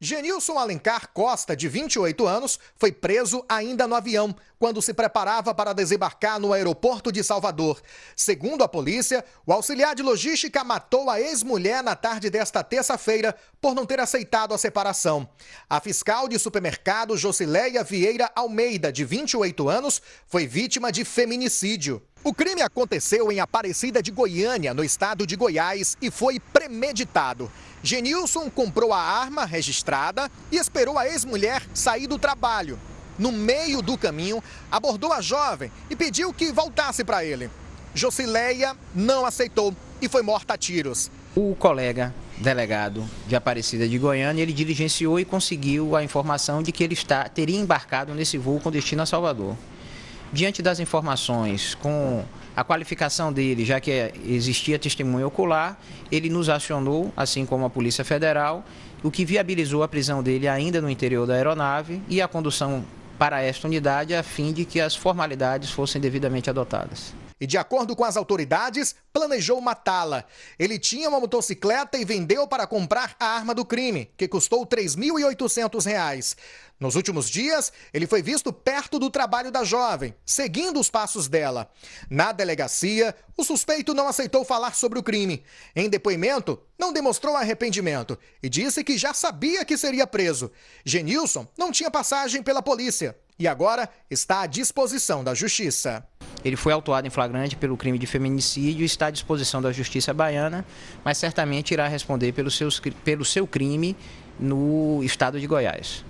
Genilson Alencar Costa, de 28 anos, foi preso ainda no avião, quando se preparava para desembarcar no aeroporto de Salvador. Segundo a polícia, o auxiliar de logística matou a ex-mulher na tarde desta terça-feira por não ter aceitado a separação. A fiscal de supermercado Josileia Vieira Almeida, de 28 anos, foi vítima de feminicídio. O crime aconteceu em Aparecida de Goiânia, no estado de Goiás, e foi premeditado. Genilson comprou a arma registrada e esperou a ex-mulher sair do trabalho. No meio do caminho, abordou a jovem e pediu que voltasse para ele. Josileia não aceitou e foi morta a tiros. O colega delegado de Aparecida de Goiânia, ele diligenciou e conseguiu a informação de que ele está, teria embarcado nesse voo com destino a Salvador diante das informações, com a qualificação dele, já que existia testemunho ocular, ele nos acionou, assim como a Polícia Federal, o que viabilizou a prisão dele ainda no interior da aeronave e a condução para esta unidade a fim de que as formalidades fossem devidamente adotadas e, de acordo com as autoridades, planejou matá-la. Ele tinha uma motocicleta e vendeu para comprar a arma do crime, que custou R$ 3.800. Nos últimos dias, ele foi visto perto do trabalho da jovem, seguindo os passos dela. Na delegacia, o suspeito não aceitou falar sobre o crime. Em depoimento, não demonstrou arrependimento e disse que já sabia que seria preso. Genilson não tinha passagem pela polícia e agora está à disposição da Justiça. Ele foi autuado em flagrante pelo crime de feminicídio e está à disposição da Justiça Baiana, mas certamente irá responder pelo, seus, pelo seu crime no estado de Goiás.